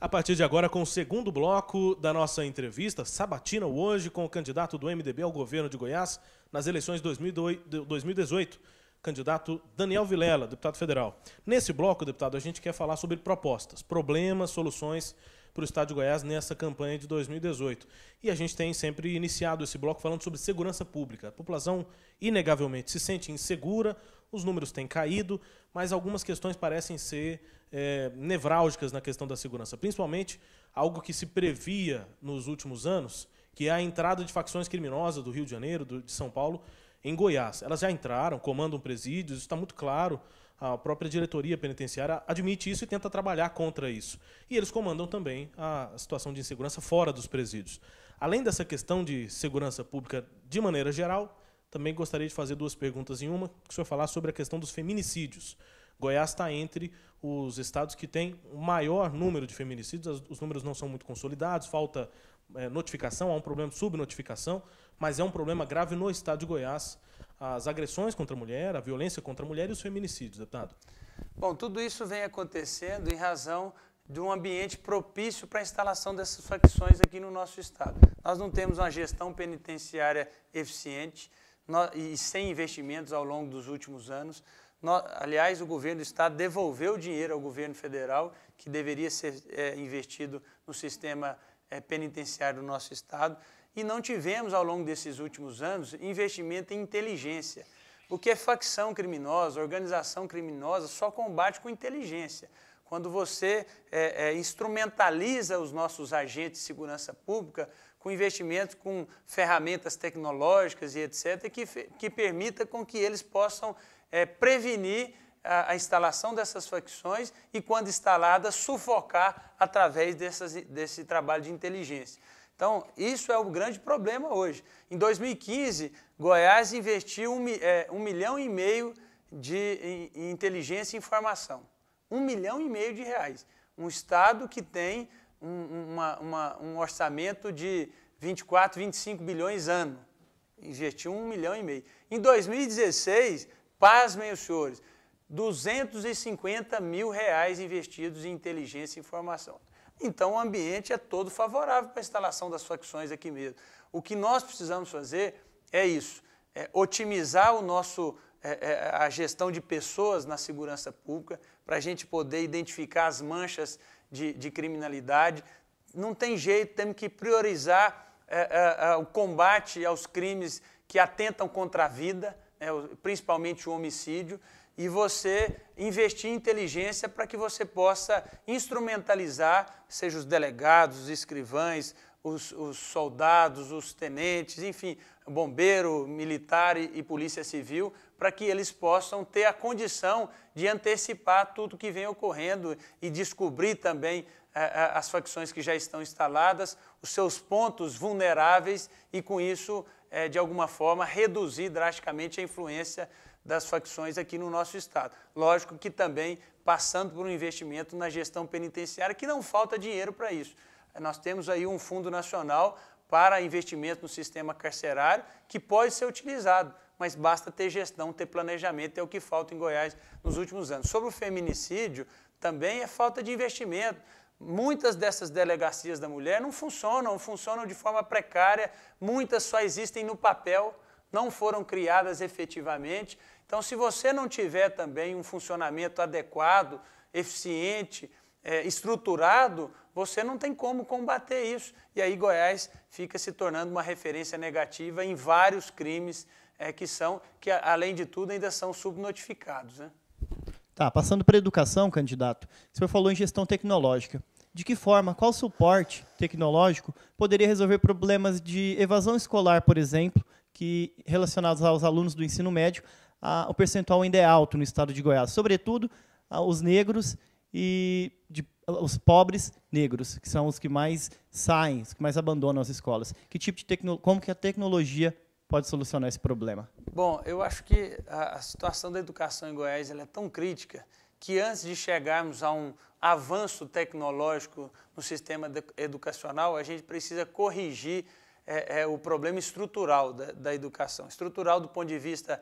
A partir de agora, com o segundo bloco da nossa entrevista, sabatina hoje com o candidato do MDB ao governo de Goiás nas eleições 2018, candidato Daniel Vilela, deputado federal. Nesse bloco, deputado, a gente quer falar sobre propostas, problemas, soluções para o Estado de Goiás nessa campanha de 2018. E a gente tem sempre iniciado esse bloco falando sobre segurança pública. A população, inegavelmente, se sente insegura os números têm caído, mas algumas questões parecem ser é, nevrálgicas na questão da segurança, principalmente algo que se previa nos últimos anos, que é a entrada de facções criminosas do Rio de Janeiro, do, de São Paulo, em Goiás. Elas já entraram, comandam presídios, isso está muito claro. A própria diretoria penitenciária admite isso e tenta trabalhar contra isso. E eles comandam também a situação de insegurança fora dos presídios. Além dessa questão de segurança pública de maneira geral, também gostaria de fazer duas perguntas em uma, que o senhor falar sobre a questão dos feminicídios. Goiás está entre os estados que tem o maior número de feminicídios, os números não são muito consolidados, falta eh, notificação, há um problema de subnotificação, mas é um problema grave no estado de Goiás. As agressões contra a mulher, a violência contra a mulher e os feminicídios, deputado. Bom, tudo isso vem acontecendo em razão de um ambiente propício para a instalação dessas facções aqui no nosso estado. Nós não temos uma gestão penitenciária eficiente, e sem investimentos ao longo dos últimos anos. aliás, o governo do Estado devolveu dinheiro ao governo federal, que deveria ser é, investido no sistema é, penitenciário do nosso Estado. E não tivemos, ao longo desses últimos anos, investimento em inteligência. O que é facção criminosa, organização criminosa, só combate com inteligência quando você é, é, instrumentaliza os nossos agentes de segurança pública com investimentos com ferramentas tecnológicas e etc., que, que permita com que eles possam é, prevenir a, a, instalação dessas facções e, quando instaladas, sufocar através dessas, desse trabalho de inteligência. Então, isso é o grande problema hoje. Em 2015, Goiás investiu um, é, um milhão e meio de em, em inteligência e informação. Um milhão e meio de reais. Um estado que tem um, uma, uma, um orçamento de 24, 25 bilhões ano. Injetiu um milhão e meio. Em 2016, pasmem os senhores, 250 mil reais investidos em inteligência e informação. Então, o ambiente é todo favorável para a instalação das facções aqui mesmo. O que nós precisamos fazer é isso, é otimizar o nosso, é, é, a gestão de pessoas na segurança pública, para a gente poder identificar as manchas de, de criminalidade. Não tem jeito, temos que priorizar é, é, é o combate aos crimes que atentam contra a vida, né, principalmente o homicídio, e você investir em inteligência para que você possa instrumentalizar, seja os delegados, os escrivães, os, os soldados, os tenentes, enfim, bombeiro, militar e, e polícia civil, para que eles possam ter a condição de antecipar tudo que vem ocorrendo e descobrir também eh, eh, as facções que já estão instaladas, os seus pontos vulneráveis e, com isso, eh, de alguma forma, reduzir drasticamente a influência das facções aqui no nosso Estado. Lógico que também passando por um investimento na gestão penitenciária, que não falta dinheiro para isso nós temos aí um fundo nacional para investimento no sistema carcerário que pode ser utilizado, mas basta ter gestão, ter planejamento, é o que falta em Goiás nos últimos anos. Sobre o feminicídio, também é falta de investimento. Muitas dessas delegacias da mulher não funcionam, funcionam de forma precária, muitas só existem no papel, não foram criadas efetivamente. Então, se você não tiver também um funcionamento adequado, eficiente, é, estruturado, você não tem como combater isso. E aí Goiás fica se tornando uma referência negativa em vários crimes é, que são, que além de tudo ainda são subnotificados. Né? Tá, passando para a educação, candidato, você falou em gestão tecnológica. De que forma, qual suporte tecnológico poderia resolver problemas de evasão escolar, por exemplo, que relacionados aos alunos do ensino médio, a, o percentual ainda é alto no estado de Goiás, sobretudo a, os negros e de, os pobres negros, que são os que mais saem, os que mais abandonam as escolas. Que tipo de como que a tecnologia pode solucionar esse problema? Bom, eu acho que a, a situação da educação em Goiás é tão crítica que antes de chegarmos a um avanço tecnológico no sistema de, educacional, a gente precisa corrigir é, é, o problema estrutural da, da educação. Estrutural do ponto de vista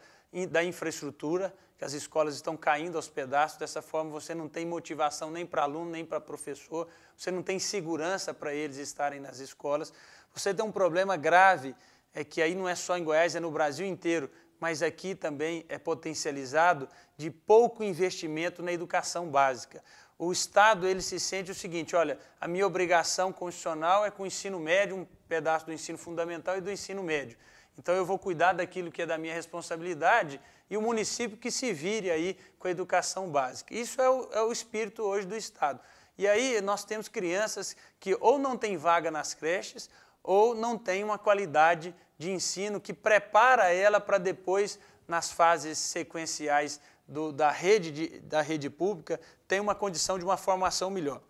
da infraestrutura, que as escolas estão caindo aos pedaços. Dessa forma, você não tem motivação nem para aluno, nem para professor, você não tem segurança para eles estarem nas escolas. Você tem um problema grave, é que aí não é só em Goiás, é no Brasil inteiro, mas aqui também é potencializado de pouco investimento na educação básica. O Estado ele se sente o seguinte, olha, a minha obrigação constitucional é com o ensino médio, um pedaço do ensino fundamental e do ensino médio. Então eu vou cuidar daquilo que é da minha responsabilidade e o município que se vire aí com a educação básica. Isso é o, é o espírito hoje do Estado. E aí nós temos crianças que ou não têm vaga nas creches ou não têm uma qualidade de ensino que prepara ela para depois, nas fases sequenciais do, da, rede de, da rede pública, ter uma condição de uma formação melhor.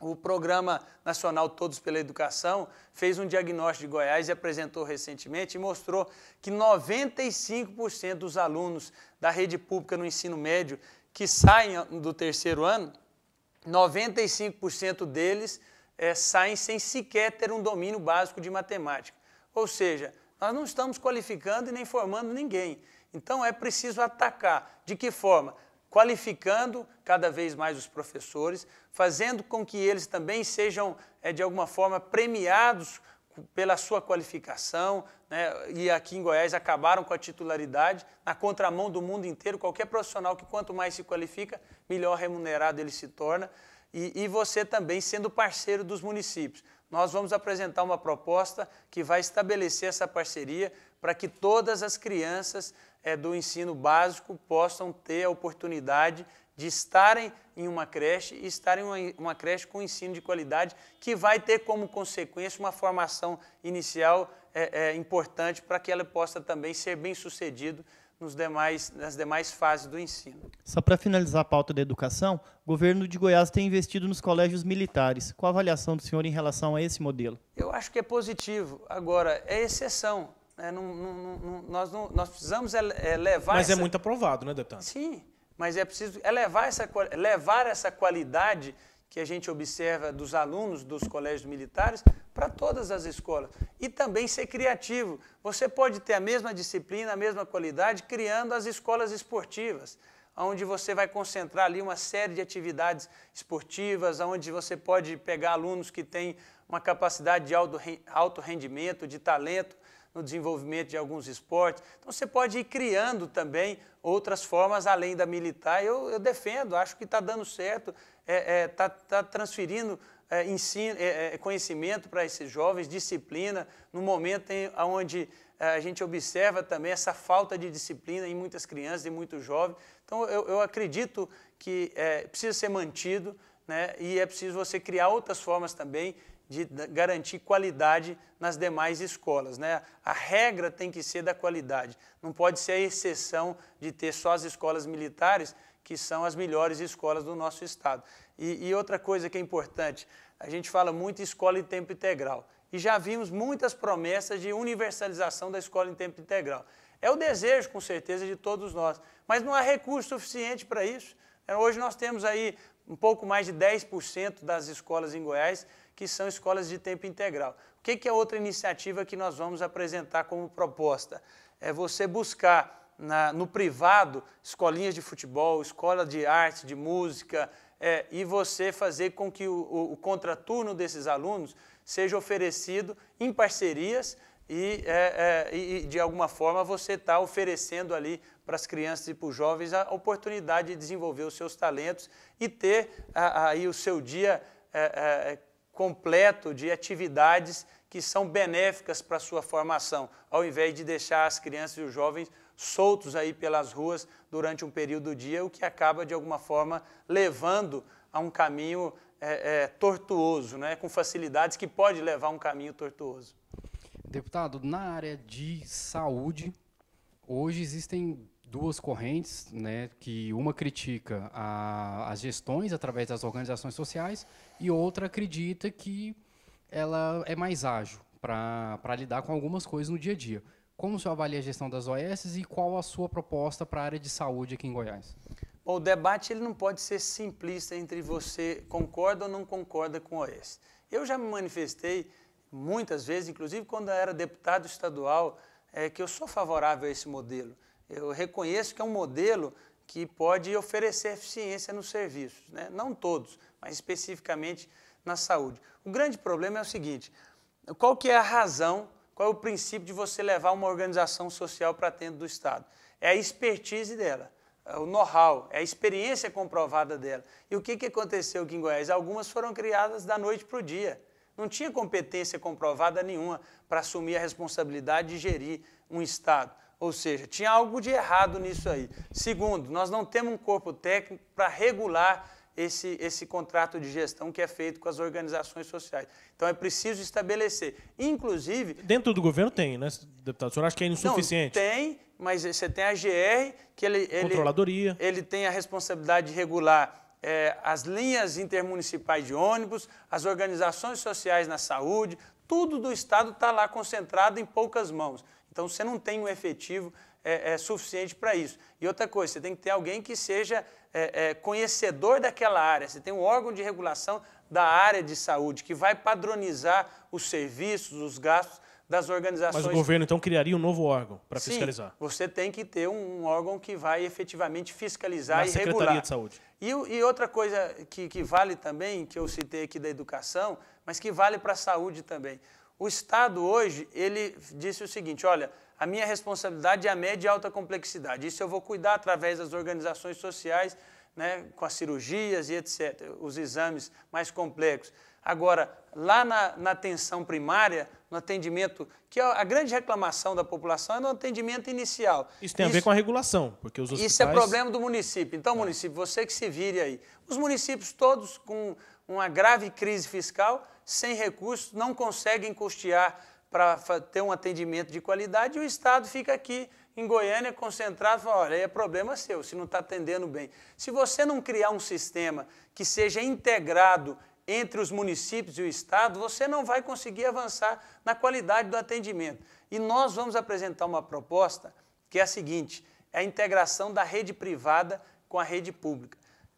O Programa Nacional Todos pela Educação fez um diagnóstico de Goiás e apresentou recentemente e mostrou que 95% dos alunos da rede pública no ensino médio que saem do terceiro ano, 95% deles é, saem sem sequer ter um domínio básico de matemática. Ou seja, nós não estamos qualificando e nem formando ninguém. Então é preciso atacar. De que forma? qualificando cada vez mais os professores, fazendo com que eles também sejam, é, de alguma forma, premiados pela sua qualificação, né? e aqui em Goiás acabaram com a titularidade, na contramão do mundo inteiro, qualquer profissional que quanto mais se qualifica, melhor remunerado ele se torna, e, e você também sendo parceiro dos municípios. Nós vamos apresentar uma proposta que vai estabelecer essa parceria para que todas as crianças é, do ensino básico possam ter a oportunidade de estarem em uma creche e estarem em uma, uma creche com ensino de qualidade que vai ter como consequência uma formação inicial é, é, importante para que ela possa também ser bem sucedido nos demais, nas demais fases do ensino. Só para finalizar a pauta da educação, o governo de Goiás tem investido nos colégios militares. Qual a avaliação do senhor em relação a esse modelo? Eu acho que é positivo. Agora, é exceção. É, não, não, não, nós, nós precisamos é, é levar Mas é essa... é muito aprovado, né, deputado? Sim, mas é preciso elevar essa, levar essa qualidade que a gente observa dos alunos dos colégios militares para todas as escolas. E também ser criativo. Você pode ter a mesma disciplina, a mesma qualidade, criando as escolas esportivas, onde você vai concentrar ali uma série de atividades esportivas, onde você pode pegar alunos que têm uma capacidade de alto rendimento, de talento, no desenvolvimento de alguns esportes. Então você pode ir criando também outras formas além da militar. Eu, eu defendo, acho que está dando certo, está é, é, tá, tá transferindo é, ensino, é, é, conhecimento para esses jovens, disciplina, no momento em, onde é, a gente observa também essa falta de disciplina em muitas crianças e muitos jovens. Então, eu, eu acredito que é, precisa ser mantido né, e é preciso você criar outras formas também de garantir qualidade nas demais escolas. Né? A regra tem que ser da qualidade, não pode ser a exceção de ter só as escolas militares, que são as melhores escolas do nosso Estado. E, e outra coisa que é importante, a gente fala muito escola em tempo integral, e já vimos muitas promessas de universalização da escola em tempo integral. É o desejo, com certeza, de todos nós, mas não há recurso suficiente para isso. É, hoje nós temos aí um pouco mais de 10% das escolas em Goiás que são escolas de tempo integral. O que, é outra iniciativa que nós vamos apresentar como proposta? É você buscar na, no privado escolinhas de futebol, escola de arte, de música, é, e você fazer com que o, o, o contraturno desses alunos seja oferecido em parcerias e, é, é, e, de alguma forma você está oferecendo ali para as crianças e para os jovens a oportunidade de desenvolver os seus talentos e ter aí o seu dia é, é completo de atividades que são benéficas para a sua formação, ao invés de deixar as crianças e os jovens soltos aí pelas ruas durante um período do dia, o que acaba de alguma forma levando a um caminho é, é, tortuoso, né? com facilidades que pode levar a um caminho tortuoso. Deputado, na área de saúde, hoje existem duas correntes, né, que uma critica a, as gestões através das organizações sociais e outra acredita que ela é mais ágil para lidar com algumas coisas no dia a dia. Como o senhor avalia a gestão das OS e qual a sua proposta para a área de saúde aqui em Goiás? Bom, o debate ele não pode ser simplista entre você concorda ou não concorda com a OS. Eu já me manifestei muitas vezes, inclusive quando eu era deputado estadual, é, que eu sou favorável a esse modelo eu reconheço que é um modelo que pode oferecer eficiência nos serviços, né? não todos, mas especificamente na saúde. O grande problema é o seguinte, qual que é a razão, qual é o princípio de você levar uma organização social para dentro do Estado? É a expertise dela, é o know-how, é a experiência comprovada dela. E o que, que aconteceu aqui em Goiás? Algumas foram criadas da noite para o dia. Não tinha competência comprovada nenhuma para assumir a responsabilidade de gerir um Estado. Ou seja, tinha algo de errado nisso aí. Segundo, nós não temos um corpo técnico para regular esse, esse contrato de gestão que é feito com as organizações sociais. Então é preciso estabelecer. Inclusive. Dentro do governo tem, né, deputado? O senhor acha que é insuficiente? Não, tem, mas você tem a GR, que ele. Controladoria. Ele, ele tem a responsabilidade de regular. É, as linhas intermunicipais de ônibus, as organizações sociais na saúde, tudo do Estado está lá concentrado em poucas mãos. Então você não tem um efetivo é, é suficiente para isso. E outra coisa, você tem que ter alguém que seja é, é, conhecedor daquela área. Você tem um órgão de regulação da área de saúde que vai padronizar os serviços, os gastos das organizações. Mas o governo então criaria um novo órgão para fiscalizar? Sim. Você tem que ter um órgão que vai efetivamente fiscalizar Na e Secretaria regular. de Saúde. E, e outra coisa que, que vale também, que eu citei aqui da educação, mas que vale para a saúde também. O Estado hoje, ele disse o seguinte, olha, a minha responsabilidade é a média e alta complexidade. Isso eu vou cuidar através das organizações sociais, né, com as cirurgias e etc., os exames mais complexos. Agora, lá na, na atenção primária, no atendimento, que a, é a grande reclamação da população é no atendimento inicial. Isso tem a ver com a regulação, porque os hospitais... Isso é problema do município. Então, é. município, você que se vire aí. Os municípios todos com uma grave crise fiscal sem recursos, não conseguem custear para ter um atendimento de qualidade e o Estado fica aqui em Goiânia concentrado, fala, olha, é problema seu, se não está atendendo bem. Se você não criar um sistema que seja integrado entre os municípios e o Estado, você não vai conseguir avançar na qualidade do atendimento. E nós vamos apresentar uma proposta que é a seguinte, é a integração da rede privada com a rede pública.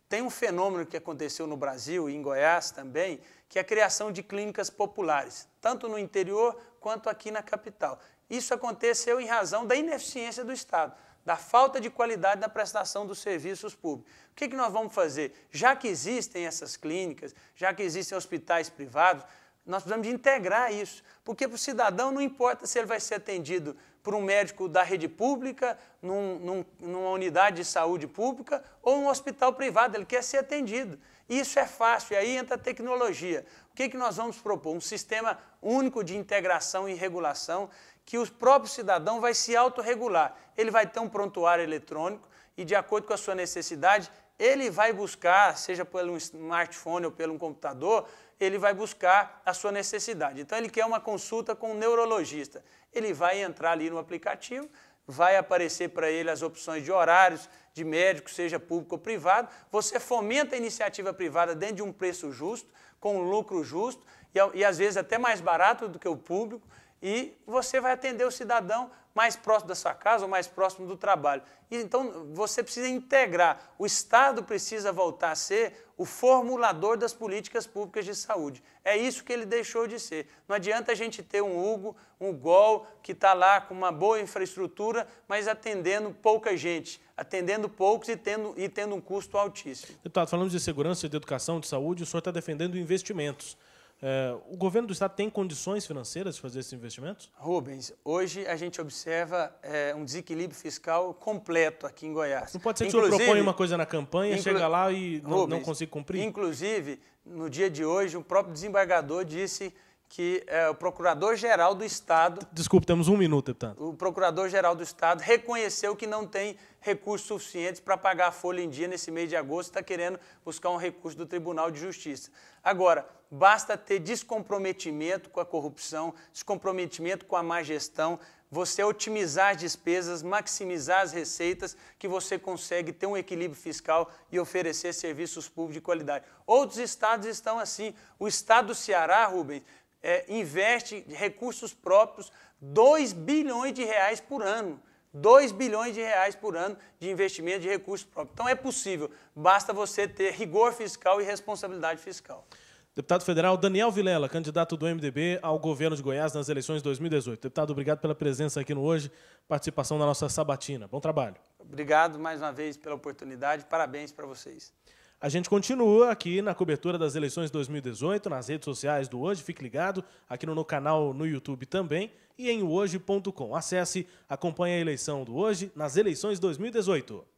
Tem um fenômeno que aconteceu no Brasil e em Goiás também, que é a criação de clínicas populares, tanto no interior quanto aqui na capital. Isso aconteceu em razão da ineficiência do Estado, da falta de qualidade na prestação dos serviços públicos. O que, que nós vamos fazer? Já que existem essas clínicas, já que existem hospitais privados, nós precisamos de integrar isso, porque para o cidadão não importa se ele vai ser atendido por um médico da rede pública, num, num, numa unidade de saúde pública ou um hospital privado, ele quer ser atendido. Isso é fácil, e aí entra a tecnologia. O que, que nós vamos propor? Um sistema único de integração e regulação que o próprio cidadão vai se autorregular. Ele vai ter um prontuário eletrônico e, de acordo com a sua necessidade, ele vai buscar, seja pelo smartphone ou pelo computador, ele vai buscar a sua necessidade. Então, ele quer uma consulta com um neurologista. Ele vai entrar ali no aplicativo, vai aparecer para ele as opções de horários, de médico, seja público ou privado. Você fomenta a iniciativa privada dentro de um preço justo, com um lucro justo e, e às vezes até mais barato do que o público e você vai atender o cidadão mais próximo da sua casa ou mais próximo do trabalho. E, então, você precisa integrar. O Estado precisa voltar a ser o formulador das políticas públicas de saúde. É isso que ele deixou de ser. Não adianta a gente ter um Hugo, um Gol, que está lá com uma boa infraestrutura, mas atendendo pouca gente, atendendo poucos e tendo, e tendo um custo altíssimo. Deputado, falamos de segurança, de educação, de saúde, o senhor está defendendo investimentos é, o governo do estado tem condições financeiras de fazer esses investimentos? Rubens, hoje a gente observa é, um desequilíbrio fiscal completo aqui em Goiás. Não pode ser que o senhor propõe uma coisa na campanha, chega lá e não, não consiga cumprir? Inclusive, no dia de hoje, o próprio desembargador disse que é, o Procurador-Geral do Estado. Desculpe, temos um minuto, deputado. O Procurador-Geral do Estado reconheceu que não tem recursos suficientes para pagar a folha em dia nesse mês de agosto, está querendo buscar um recurso do Tribunal de Justiça. Agora, basta ter descomprometimento com a corrupção, descomprometimento com a má gestão, você otimizar as despesas, maximizar as receitas, que você consegue ter um equilíbrio fiscal e oferecer serviços públicos de qualidade. Outros estados estão assim. O estado do Ceará, Rubens, é, investe recursos próprios 2 bilhões de reais por ano. 2 bilhões de reais por ano de investimento de recursos próprios. Então é possível, basta você ter rigor fiscal e responsabilidade fiscal. Deputado federal Daniel Vilela, candidato do MDB ao governo de Goiás nas eleições de 2018. Deputado, obrigado pela presença aqui no hoje, participação na nossa sabatina. Bom trabalho. Obrigado mais uma vez pela oportunidade, parabéns para vocês. A gente continua aqui na cobertura das eleições de 2018, nas redes sociais do Hoje, fique ligado, aqui no, no canal no YouTube também e em hoje.com. Acesse, acompanhe a eleição do Hoje nas eleições 2018.